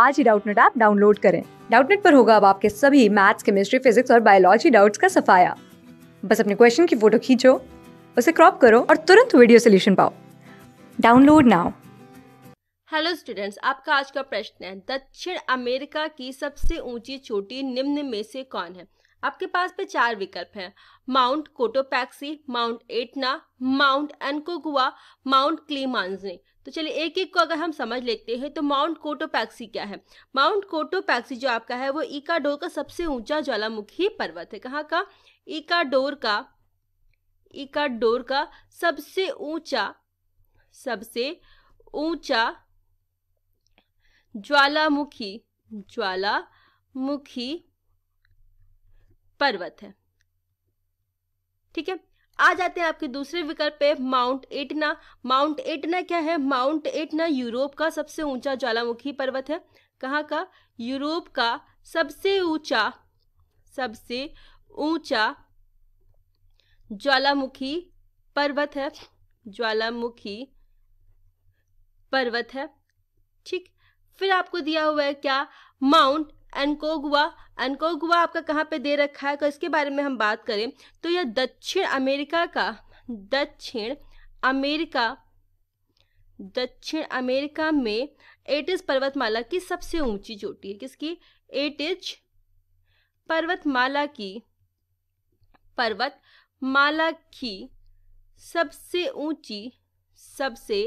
आज ही Doubtnut app download करें डाउटनेट पर होगा अब आपके सभी मैथ्स केमिस्ट्री फिजिक्स और बायोलॉजी डाउट्स का सफाया बस अपने क्वेश्चन की फोटो खींचो उसे क्रॉप करो और तुरंत वीडियो सोल्यूशन पाओ डाउनलोड नाउ हेलो स्टूडेंट्स आपका आज का प्रश्न है दक्षिण अमेरिका की सबसे ऊंची चोटी निम्न में से कौन है आपके पास पे चार विकल्प हैं mount Cotopaxi mount Etna mount Aconcagua mount Kilimanjaro तो चलिए एक एक को अगर हम समझ लेते हैं तो माउंट कोटोपैक्सी क्या है माउंट कोटोपैक्सी जो आपका है वो इकाडोर का सबसे ऊंचा ज्वालामुखी पर्वत है कहाँ का इकाडोर का इकाडोर का सबसे ऊंचा सबसे ऊंचा ज्वालामुखी ज्वालामुखी पर्वत है ठीक है आ जाते हैं आपके दूसरे विकल्प पे माउंट एटना माउंट एटना क्या है माउंट एटना यूरोप का सबसे ऊंचा ज्वालामुखी पर्वत है कहाँ का यूरोप का सबसे ऊंचा सबसे ऊंचा ज्वालामुखी पर्वत है ज्वालामुखी पर्वत है ठीक फिर आपको दिया हुआ है क्या माउंट एनकोगुआ एनकोगुआ आपका कहाँ पे दे रखा है तो इसके बारे में हम बात करें तो यह दक्षिण अमेरिका का दक्षिण अमेरिका दक्षिण अमेरिका में एटिज पर्वतमाला की सबसे ऊंची चोटी है किसकी एटिज पर्वतमाला की पर्वत माला की सबसे ऊंची सबसे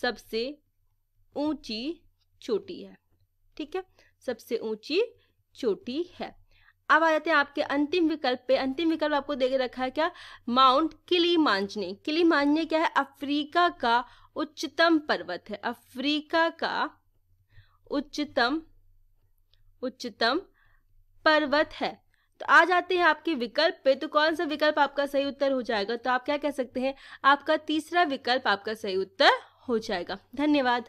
सबसे ऊंची चोटी है ठीक है सबसे ऊंची चोटी है अब आ जाते हैं आपके अंतिम विकल्प पे अंतिम विकल्प आपको दे रखा है क्या माउंट किली मांझने किली मांझने क्या है अफ्रीका का उच्चतम पर्वत है अफ्रीका का उच्चतम उच्चतम पर्वत है तो आ जाते हैं आपके विकल्प पे तो कौन सा विकल्प आपका सही उत्तर हो जाएगा तो आप क्या कह सकते हैं आपका तीसरा विकल्प आपका सही उत्तर हो जाएगा धन्यवाद